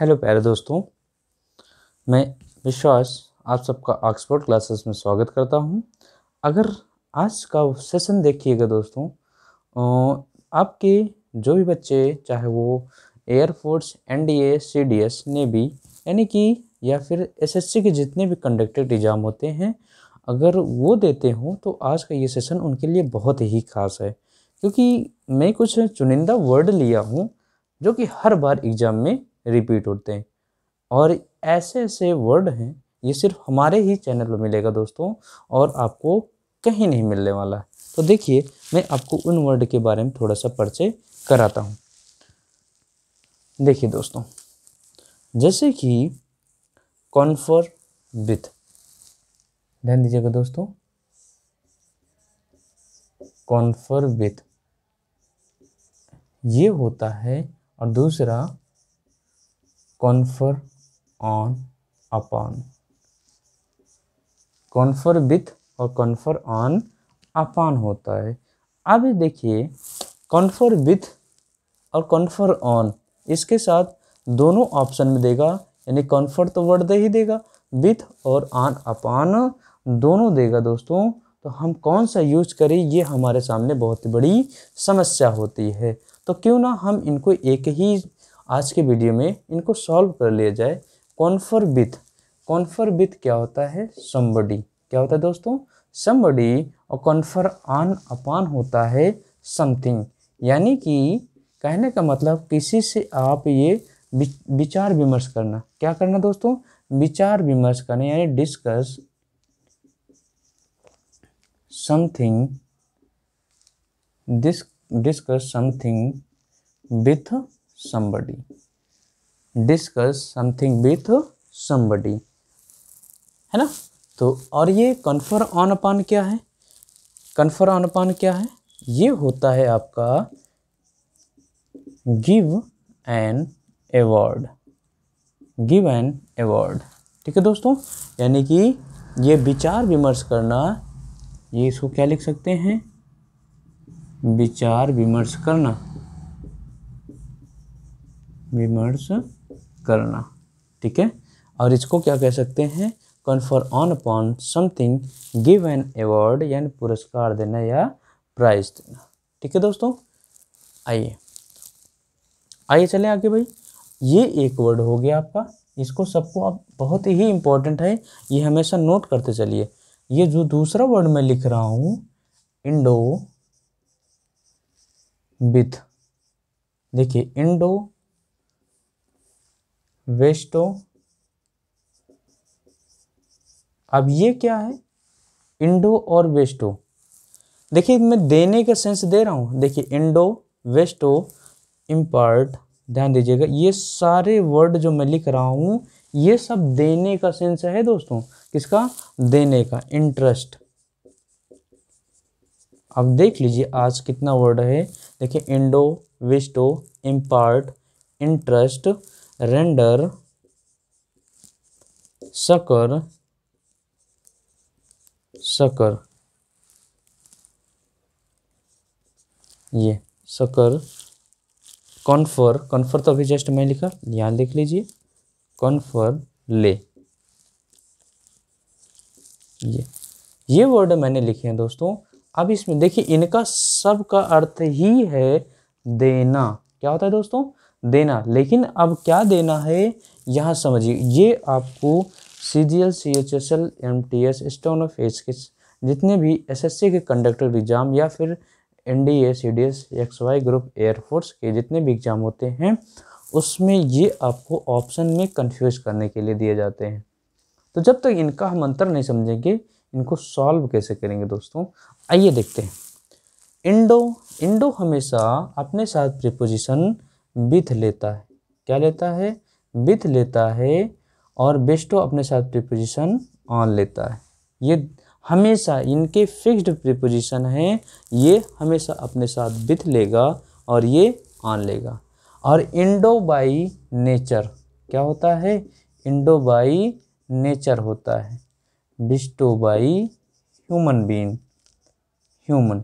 hello प्यारे दोस्तों मैं विश्वास आप सबका ऑक्सफोर्ड क्लासेस में स्वागत करता हूं अगर आज का सेशन देखिएगा दोस्तों आपके जो भी बच्चे चाहे वो air force N D A C D S navy यानी कि या फिर एसएससी के जितने भी कंडक्टेड एग्ज़ाम होते हैं अगर वो देते हों तो आज का ये सेशन उनके लिए बहुत ही खास है क्योंकि मैं कुछ चुनिंदा वर्ड लिया हूँ जो कि हर बार एग्ज़ाम में रिपीट होते हैं और ऐसे ऐसे वर्ड हैं ये सिर्फ हमारे ही चैनल पर मिलेगा दोस्तों और आपको कहीं नहीं मिलने वाला है तो देखिए मैं आपको उन वर्ड के बारे में थोड़ा सा परिचय कराता हूँ देखिए दोस्तों जैसे कि कॉन्फर विथ ध्यान दीजिएगा दोस्तों कॉन्फर विथ ये होता है और दूसरा confer on upon confer with और कॉन्फर ऑन अपान होता है अब देखिए कॉन्फर विथ और कॉन्फर ऑन इसके साथ दोनों ऑप्शन में देगा यानी कॉन्फर तो वर्ड दे ही देगा विथ और ऑन अपान दोनों देगा दोस्तों तो हम कौन सा यूज करें ये हमारे सामने बहुत बड़ी समस्या होती है तो क्यों ना हम इनको एक ही आज के वीडियो में इनको सॉल्व कर लिया जाए कॉन्फर विथ कॉन्फर विथ क्या होता है समबडी क्या होता है दोस्तों समबडी और कॉन्फर आन अपान होता है समथिंग यानी कि कहने का मतलब किसी से आप ये विचार विमर्श करना क्या करना दोस्तों विचार विमर्श करना यानी discuss something discuss something with somebody discuss something with somebody है ना तो और ये कन्फर ऑन अपान क्या है कन्फर ऑन अपान क्या है ये होता है आपका give an award give an award ठीक है दोस्तों यानी कि ये विचार विमर्श करना ये इसको क्या लिख सकते हैं विचार विमर्श करना विमर्श करना ठीक है और इसको क्या कह सकते हैं confer on upon something give an award यानी पुरस्कार देना या प्राइज देना ठीक है दोस्तों आइए आइए चले आगे भाई ये एक वर्ड हो गया आपका इसको सबको आप बहुत ही इम्पोर्टेंट है ये हमेशा नोट करते चलिए ये जो दूसरा वर्ड मैं लिख रहा हूँ इंडो विथ देखिए इंडो वेस्टो अब ये क्या है इंडो और वेस्टो देखिए मैं देने का सेंस दे रहा हूँ देखिए इंडो वेस्टो इम्पर्ट ध्यान दीजिएगा ये सारे वर्ड जो मैं लिख रहा हूँ ये सब देने का सेंस है दोस्तों किसका देने का इंटरेस्ट अब देख लीजिए आज कितना वर्ड है देखिए endow vest impart interest render सकर सकर ये सकर कॉन्फर कॉन्फर तो अभी जस्ट मैं लिखा यहां लिख लीजिए कॉन्फर ले ये ये वर्ड मैंने लिखे हैं दोस्तों अब इसमें देखिए इनका सब का अर्थ ही है देना क्या होता है दोस्तों देना लेकिन अब क्या देना है यहाँ समझिए ये आपको C G L C H S L M T S स्टोन ऑफ एस के जितने भी एस एस सी के कंडक्टर एग्ज़ाम या फिर N D A C D S X Y group air force के जितने भी एग्ज़ाम होते हैं उसमें ये आपको ऑप्शन में कंफ्यूज करने के लिए दिए जाते हैं तो जब तक तो इनका हम अंतर नहीं समझेंगे इनको सॉल्व कैसे करेंगे दोस्तों आइए देखते हैं इंडो इंडो हमेशा अपने साथ प्रिपोजिशन बिथ लेता है क्या लेता है बिथ लेता है और बेस्टो अपने साथ प्रिपोजिशन ऑन लेता है ये हमेशा इनके फिक्स्ड प्रिपोजिशन हैं ये हमेशा अपने साथ बिथ लेगा और ये ऑन लेगा और इंडो बाई नेचर क्या होता है इंडो बाई नेचर होता है बिस्टो बाई ह्यूमन बीन ह्यूमन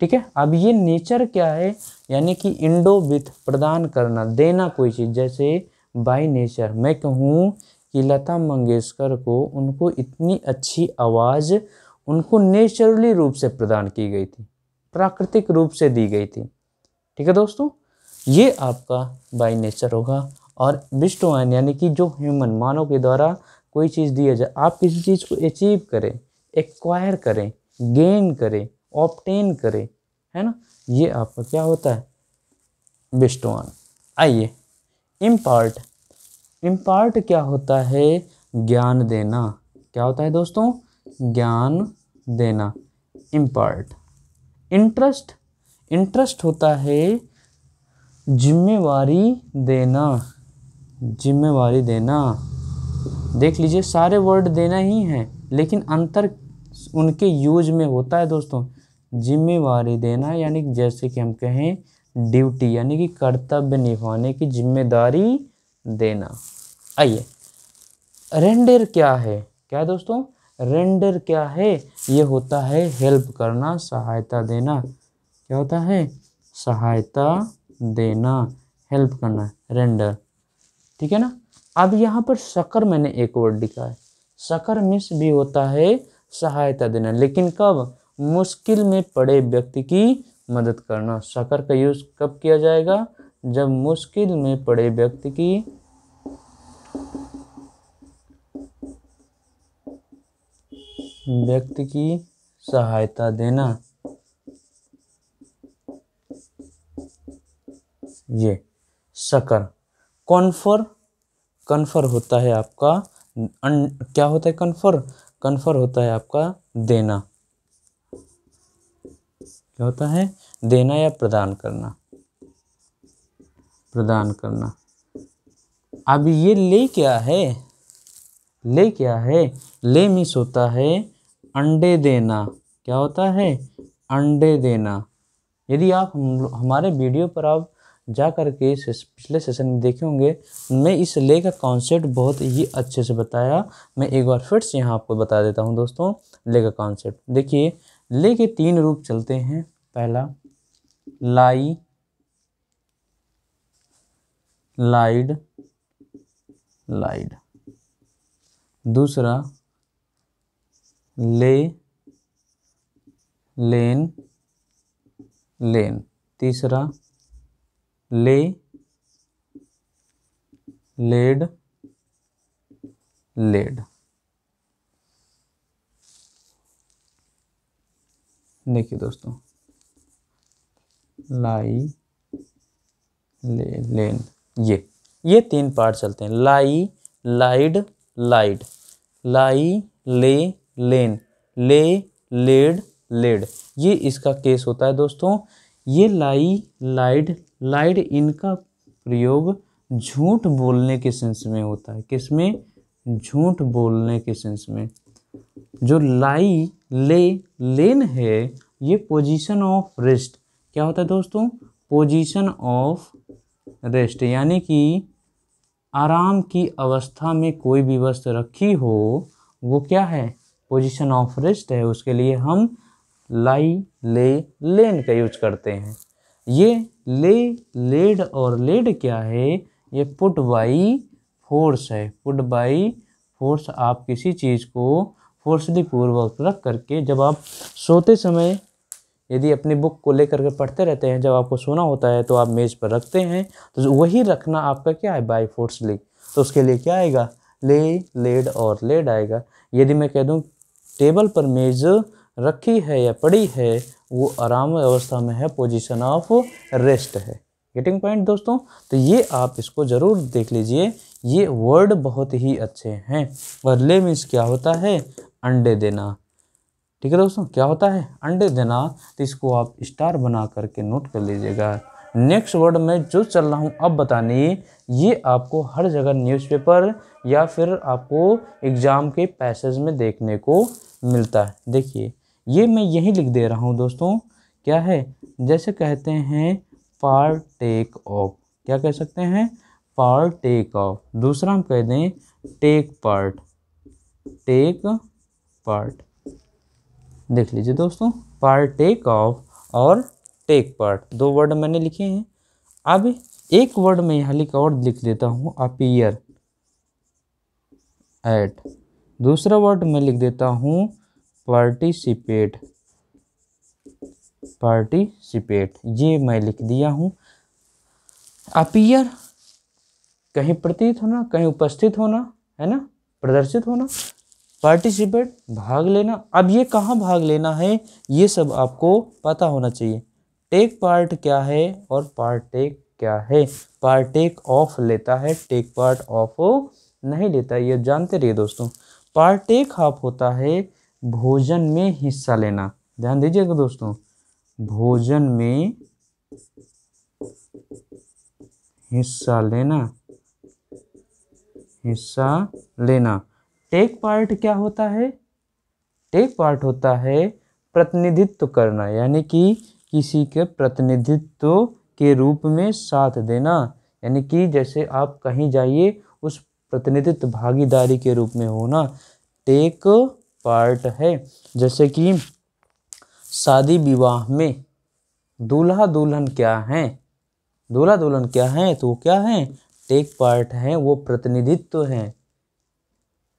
ठीक है अब ये नेचर क्या है यानी कि इंडो विथ प्रदान करना देना कोई चीज़ जैसे बाय नेचर मैं कहूँ कि लता मंगेशकर को उनको इतनी अच्छी आवाज़ उनको नेचुरली रूप से प्रदान की गई थी प्राकृतिक रूप से दी गई थी ठीक है दोस्तों ये आपका बाय नेचर होगा और विस्टोन यानी कि जो ह्यूमन मानव के द्वारा कोई चीज़ दिया जाए आप किसी चीज़ को अचीव करें एक्वायर करें गेन करें ऑप्टेन करें है ना ये आपका क्या होता है बिस्टोन आइए इम्पार्ट इम्पार्ट क्या होता है ज्ञान देना क्या होता है दोस्तों ज्ञान देना इम्पार्ट इंटरेस्ट इंटरेस्ट होता है जिम्मेवारी देना जिम्मेवारी देना देख लीजिए सारे वर्ड देना ही हैं लेकिन अंतर उनके यूज में होता है दोस्तों जिम्मेवारी देना यानी जैसे कि हम कहें ड्यूटी यानी कि कर्तव्य निभाने की जिम्मेदारी देना आइए रेंडर क्या है क्या है दोस्तों रेंडर क्या है ये होता है हेल्प करना सहायता देना क्या होता है सहायता देना हेल्प करना रेंडर ठीक है ना अब यहाँ पर शकर मैंने एक वर्ड लिखा है शकर मिस भी होता है सहायता देना लेकिन कब मुश्किल में पड़े व्यक्ति की मदद करना शकर का यूज़ कब किया जाएगा जब मुश्किल में पड़े व्यक्ति की व्यक्ति की सहायता देना ये शकर कॉन्फर कन्फर होता है आपका अन, क्या होता है कन्फर कन्फर होता है आपका देना क्या होता है देना या प्रदान करना प्रदान करना अब ये ले क्या है ले क्या है ले मिस होता है अंडे देना क्या होता है अंडे देना यदि आप हम हमारे वीडियो पर आप जा करके के पिछले सेशन में देखे होंगे मैं इस ले का कॉन्सेप्ट बहुत ही अच्छे से बताया मैं एक बार फिर से यहाँ आपको बता देता हूँ दोस्तों ले का कॉन्सेप्ट देखिए ले के तीन रूप चलते हैं पहला लाई लाइड लाइड दूसरा ले लेन लेन तीसरा ले लेड लेड देखिए दोस्तों लाई ले, लेन ये ये तीन पार्ट चलते हैं लाई लाइड लाइड लाई ले लेन ले लेड लेड ये इसका केस होता है दोस्तों ये लाई लाइड लाइड इनका प्रयोग झूठ बोलने के सेंस में होता है किस में झूठ बोलने के सेंस में जो लाई ले लेन है ये पोजीशन ऑफ रेस्ट क्या होता है दोस्तों पोजीशन ऑफ रेस्ट यानी कि आराम की अवस्था में कोई भी वस्तु रखी हो वो क्या है पोजीशन ऑफ रेस्ट है उसके लिए हम लाई ले लेन का यूज करते हैं ये ले लेड और लेड क्या है ये पुट बाई फोर्स है पुट बाई फोर्स आप किसी चीज़ को पूर्वक रख करके जब आप सोते समय यदि अपनी बुक को लेकर के पढ़ते रहते हैं जब आपको सोना होता है तो आप मेज़ पर रखते हैं तो वही रखना आपका क्या है बाई फोर्सली तो उसके लिए क्या आएगा ले लेड और लेड आएगा यदि मैं कह दूँ टेबल पर मेज़ रखी है या पड़ी है वो आराम अवस्था में है पोजीशन ऑफ रेस्ट है गेटिंग पॉइंट दोस्तों तो ये आप इसको ज़रूर देख लीजिए ये वर्ड बहुत ही अच्छे हैं और ले मीन्स क्या होता है अंडे देना ठीक है दोस्तों क्या होता है अंडे देना तो इसको आप स्टार बना करके नोट कर लीजिएगा नेक्स्ट वर्ड में जो चल रहा हूँ अब बताने ये आपको हर जगह न्यूज़पेपर या फिर आपको एग्ज़ाम के पैसेज में देखने को मिलता है देखिए ये मैं यही लिख दे रहा हूँ दोस्तों क्या है जैसे कहते हैं पार टेक ऑफ क्या कह सकते हैं पार टेक ऑफ दूसरा हम कह दें टेक पार्ट टेक पार्ट देख लीजिए दोस्तों पार्ट टेक ऑफ और टेक पार्ट दो वर्ड मैंने लिखे हैं अब एक वर्ड में यहाँ लिखा और लिख देता हूँ अपीयर एट दूसरा वर्ड में लिख देता हूँ पार्टिसिपेट पार्टिसिपेट ये मैं लिख दिया हूँ अपीयर कहीं प्रतीत होना कहीं उपस्थित होना है ना प्रदर्शित होना पार्टिसिपेट भाग लेना अब ये कहाँ भाग लेना है ये सब आपको पता होना चाहिए टेक पार्ट क्या है और पार्ट टेक क्या है पार्ट टेक ऑफ लेता है टेक पार्ट ऑफ नहीं लेता ये जानते रहिए दोस्तों पार्ट टेक ऑफ होता है भोजन में हिस्सा लेना ध्यान दीजिएगा दोस्तों भोजन में हिस्सा लेना हिस्सा लेना टेक पार्ट क्या होता है टेक पार्ट होता है प्रतिनिधित्व करना यानी कि किसी के प्रतिनिधित्व के रूप में साथ देना यानी कि जैसे आप कहीं जाइए उस प्रतिनिधित्व भागीदारी के रूप में होना टेक पार्ट है जैसे कि शादी विवाह में दूल्हा दुल्हन क्या हैं दूल्हा दुल्हन क्या हैं तो वो क्या हैं टेक पार्ट हैं वो प्रतिनिधित्व हैं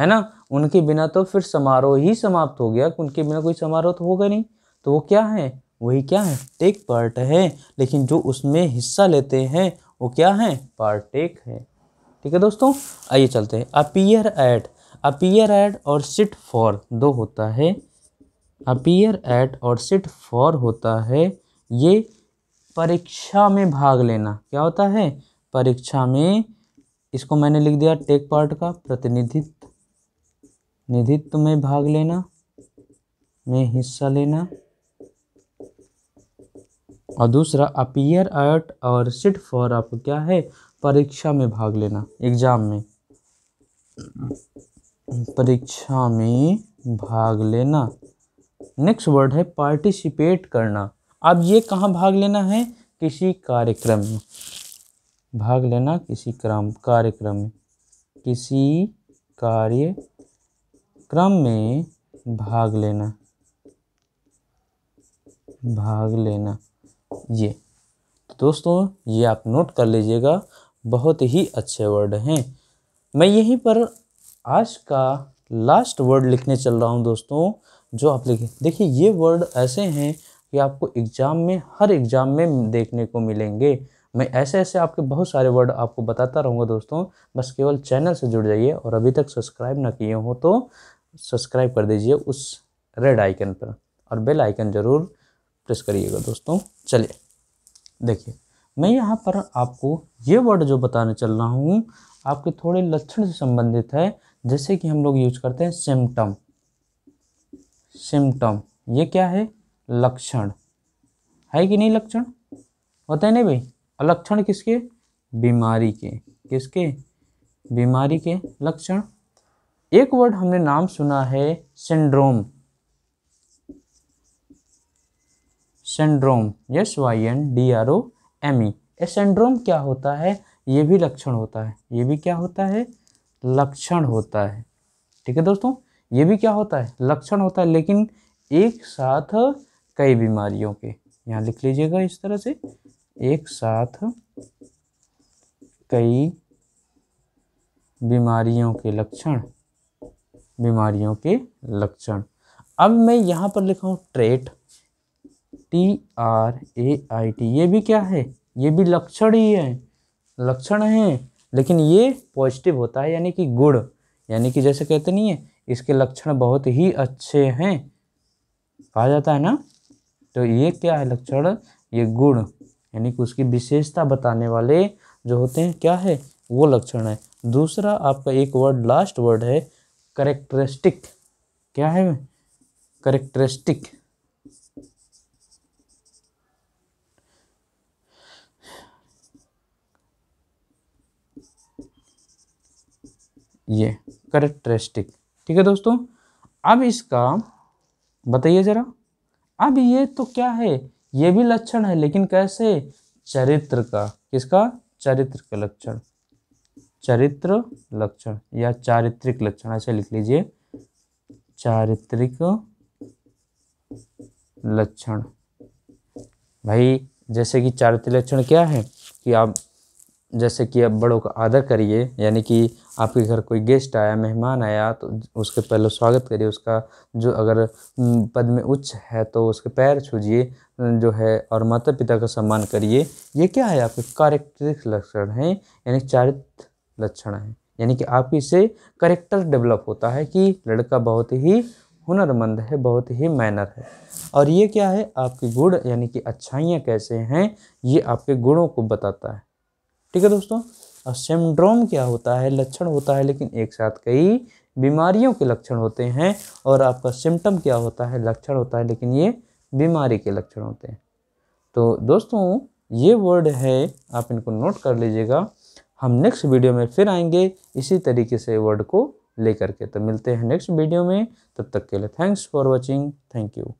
है ना उनके बिना तो फिर समारोह ही समाप्त हो गया उनके बिना कोई समारोह तो होगा नहीं तो वो क्या है वही क्या है टेक पार्ट है लेकिन जो उसमें हिस्सा लेते हैं वो क्या है पार्ट टेक है ठीक है दोस्तों आइए चलते हैं अपीयर एट अपीयर एट और सिट फॉर दो होता है अपीयर एट और सिट फॉर होता है ये परीक्षा में भाग लेना क्या होता है परीक्षा में इसको मैंने लिख दिया टेक पार्ट का प्रतिनिधित्व निधित्व में भाग लेना में हिस्सा लेना और दूसरा अपीयर अर्ट और सिट फॉर आपको क्या है परीक्षा में भाग लेना एग्जाम में परीक्षा में भाग लेना नेक्स्ट वर्ड है पार्टिसिपेट करना अब ये कहाँ भाग लेना है किसी कार्यक्रम में भाग लेना किसी क्रम कार्यक्रम में किसी कार्य क्रम में भाग लेना भाग लेना ये तो दोस्तों ये आप नोट कर लीजिएगा बहुत ही अच्छे वर्ड हैं मैं यहीं पर आज का लास्ट वर्ड लिखने चल रहा हूँ दोस्तों जो आप लिखें देखिए ये वर्ड ऐसे हैं कि आपको एग्ज़ाम में हर एग्ज़ाम में देखने को मिलेंगे मैं ऐसे ऐसे आपके बहुत सारे वर्ड आपको बताता रहूँगा दोस्तों बस केवल चैनल से जुड़ जाइए और अभी तक सब्सक्राइब ना किए हो तो सब्सक्राइब कर दीजिए उस रेड आइकन पर और बेल आइकन ज़रूर प्रेस करिएगा दोस्तों चलिए देखिए मैं यहाँ पर आपको ये वर्ड जो बताने चल रहा हूँ आपके थोड़े लक्षण से संबंधित है जैसे कि हम लोग यूज करते हैं सिम्टम सिम्टम ये क्या है लक्षण है कि नहीं लक्षण होते नहीं भाई लक्षण किसके बीमारी के किसके बीमारी के लक्षण एक वर्ड हमने नाम सुना है syndrome syndrome S Y N D R O M E a syndrome क्या होता है ये भी लक्षण होता है ये भी क्या होता है लक्षण होता है ठीक है दोस्तों ये भी क्या होता है लक्षण होता है लेकिन एक साथ कई बीमारियों के यहाँ लिख लीजिएगा इस तरह से एक साथ कई बीमारियों के लक्षण बीमारियों के लक्षण अब मैं यहाँ पर लिखा हूँ trait T R A I T ये भी क्या है ये भी लक्षण ही है लक्षण है लेकिन ये पॉजिटिव होता है यानी कि गुड़ यानी कि जैसे कहते नहीं है इसके लक्षण बहुत ही अच्छे हैं कहा जाता है ना तो ये क्या है लक्षण ये गुण यानी कि उसकी विशेषता बताने वाले जो होते हैं क्या है वो लक्षण है दूसरा आपका एक वर्ड लास्ट वर्ड है करेक्टरिस्टिक क्या है करेक्टरिस्टिक ये करेक्टरिस्टिक ठीक है दोस्तों अब इसका बताइए ज़रा अब ये तो क्या है ये भी लक्षण है लेकिन कैसे चरित्र का किसका चरित्र का लक्षण चरित्र लक्षण या चारित्रिक लक्षण ऐसे लिख लीजिए चारित्रिक लक्षण भाई जैसे कि चारित्रिक लक्षण क्या है कि आप जैसे कि आप बड़ों का आदर करिए यानी कि आपके घर कोई गेस्ट आया मेहमान आया तो उसके पहले स्वागत करिए उसका जो अगर पद में उच्च है तो उसके पैर छूजिए जो है और माता पिता का सम्मान करिए ये क्या है आपके कैरेक्टरिक लक्षण हैं यानी चारित्र लक्षण है यानी कि आपकी इसे करेक्टर डेवलप होता है कि लड़का बहुत ही हुनरमंद है बहुत ही मैनर है और ये क्या है आपके गुण यानी कि अच्छाइयाँ कैसे हैं ये आपके गुणों को बताता है ठीक है दोस्तों और सिमड्रोम क्या होता है लक्षण होता है लेकिन एक साथ कई बीमारियों के लक्षण होते हैं और आपका सिम्टम क्या होता है लक्षण होता है लेकिन ये बीमारी के लक्षण होते हैं तो दोस्तों ये वर्ड है आप इनको नोट कर लीजिएगा हम नेक्स्ट वीडियो में फिर आएंगे इसी तरीके से वर्ड को लेकर के तो मिलते हैं नेक्स्ट वीडियो में तब तक के लिए thanks for watching thank you